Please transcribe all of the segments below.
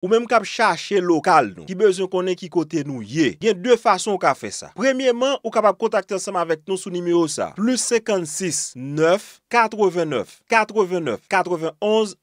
Ou men mou kap chache lokal nou. Ki bezon konen ki kote nou ye. Gen dwe fason ou kap fe sa. Premiyeman, ou kap ap kontakte ansama vek nou sou nimi ou sa. Plus 56, 9. 89, 89, 91,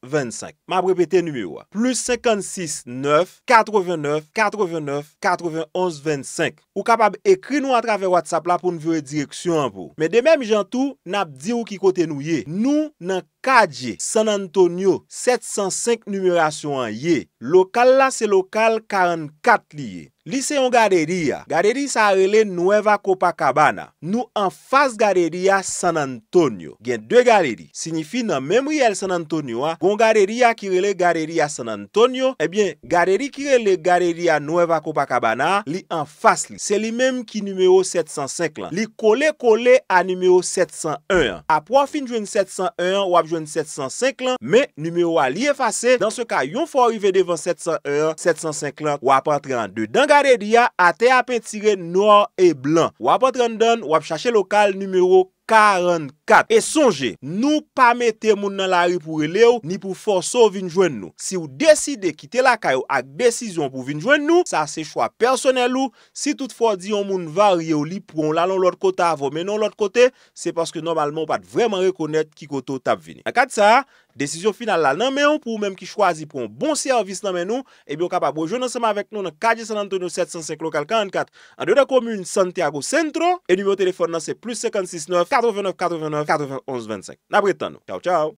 25. Mab repete numero a. Plus 56, 9, 89, 89, 91, 25. Ou kapab ekri nou a trave WhatsApp la pou nou vwe direksyon an pou. Me de mem jantou, nab dirou ki kote nou ye. Nou nan kadeye San Antonio, 705 numerasyon an ye. Lokal la se lokal 44 liye. Li se yon gaderi ya. Gaderi sa rele Noueva-Kopakabana. Nou an fas gaderi ya San Antonio. Gen dwe gaderi. Sinifi nan memri el San Antonio a. Gon gaderi ya ki rele gaderi ya San Antonio. Ebyen gaderi ki rele gaderi ya Noueva-Kopakabana. Li an fas li. Se li menm ki numeo 705 lan. Li kole kole a numeo 701. Apo a fin jwen 701 wap jwen 705 lan. Me numeo a li efase. Dans se ka yon fo a uve devan 701, 705 lan. Wap antre an de dan gaderi. Kare diya ate apen tire noua e blan. Wapot randon, wap chache lokal nimeyo. E sonje, nou pa mette moun nan la ri pou rile ou, ni pou forso vinjwen nou. Si ou deside ki te la kayo ak desizyon pou vinjwen nou, sa se chwa personel ou, si tout fwa di yon moun varye ou li pou non non, on bon non, eh la lon l'ot kota avon menon l'ot kote, se paske normalman ou pat vreman rekonet ki koto tap vini. Akad sa, desizyon final la nanmen ou pou ou menm ki chwazi pou an bon servis nanmen nou, ebyon kap a bojou nan seman avèk nou nan 417705-44, an do da komun Santiago Centro, e nime ou telefon nan se plus 569-44. Cada 99, cada 99, cada 11 25. Na Britânia. Tchau, tchau.